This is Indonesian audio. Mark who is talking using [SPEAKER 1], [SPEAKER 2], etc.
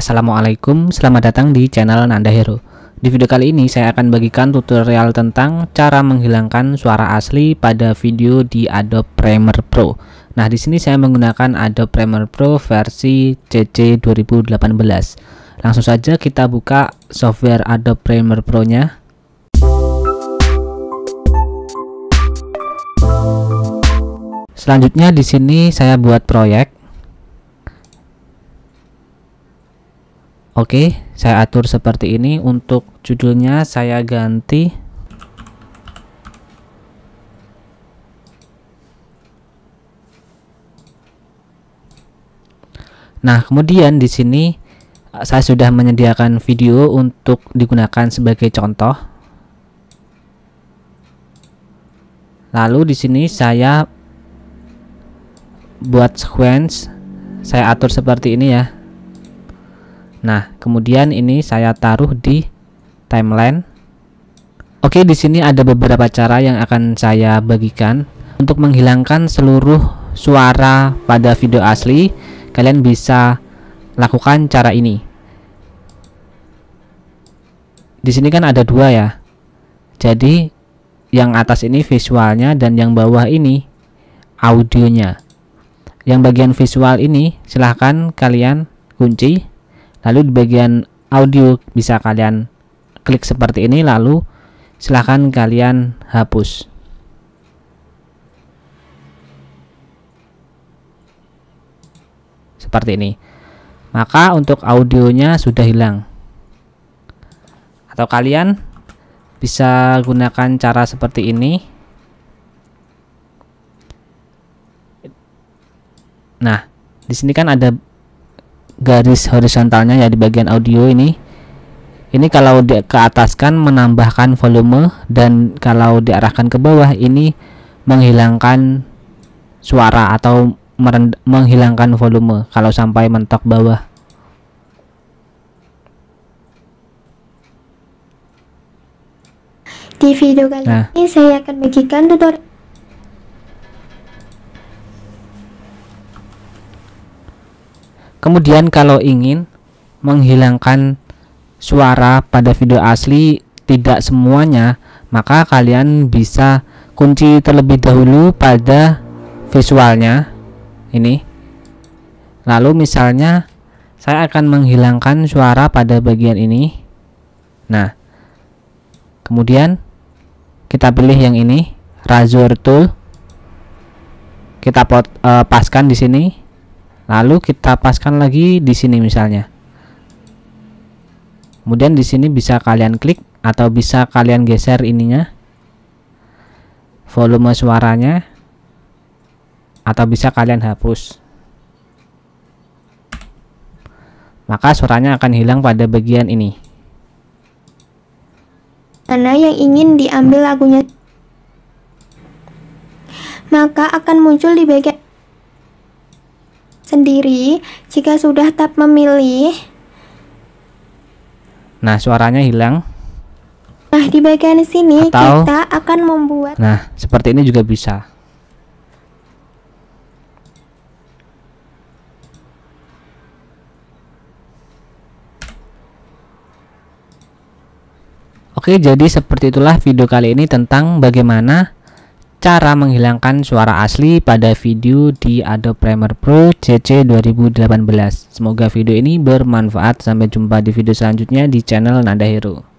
[SPEAKER 1] Assalamualaikum, selamat datang di channel Nanda Hero. Di video kali ini saya akan bagikan tutorial tentang cara menghilangkan suara asli pada video di Adobe Premiere Pro. Nah, di sini saya menggunakan Adobe Premiere Pro versi CC 2018. Langsung saja kita buka software Adobe Premiere Pro-nya. Selanjutnya di sini saya buat proyek Oke, saya atur seperti ini. Untuk judulnya saya ganti Nah, kemudian di sini eh, saya sudah menyediakan video untuk digunakan sebagai contoh. Lalu di sini saya buat sequence, saya atur seperti ini ya. Nah, kemudian ini saya taruh di timeline. Oke, di sini ada beberapa cara yang akan saya bagikan untuk menghilangkan seluruh suara pada video asli. Kalian bisa lakukan cara ini. Di sini kan ada dua ya. Jadi yang atas ini visualnya dan yang bawah ini audionya. Yang bagian visual ini silahkan kalian kunci lalu di bagian audio bisa kalian klik seperti ini lalu silahkan kalian hapus seperti ini maka untuk audionya sudah hilang atau kalian bisa gunakan cara seperti ini nah di sini kan ada garis horizontalnya ya di bagian audio ini ini kalau di, ke atas kan menambahkan volume dan kalau diarahkan ke bawah ini menghilangkan suara atau menghilangkan volume kalau sampai mentok bawah di video kali nah. ini saya akan bagikan tutorial Kemudian kalau ingin menghilangkan suara pada video asli tidak semuanya, maka kalian bisa kunci terlebih dahulu pada visualnya ini. Lalu misalnya saya akan menghilangkan suara pada bagian ini. Nah, kemudian kita pilih yang ini, Razor Tool. Kita pot, uh, paskan di sini lalu kita paskan lagi di sini misalnya kemudian di sini bisa kalian klik atau bisa kalian geser ininya volume suaranya atau bisa kalian hapus maka suaranya akan hilang pada bagian ini mana yang ingin diambil lagunya maka akan muncul di bagian sendiri jika sudah tab memilih. Nah, suaranya hilang. Nah, di bagian sini Atau, kita akan membuat Nah, seperti ini juga bisa. Oke, jadi seperti itulah video kali ini tentang bagaimana cara menghilangkan suara asli pada video di Adobe Premiere Pro CC 2018. Semoga video ini bermanfaat. Sampai jumpa di video selanjutnya di channel Nanda Hero.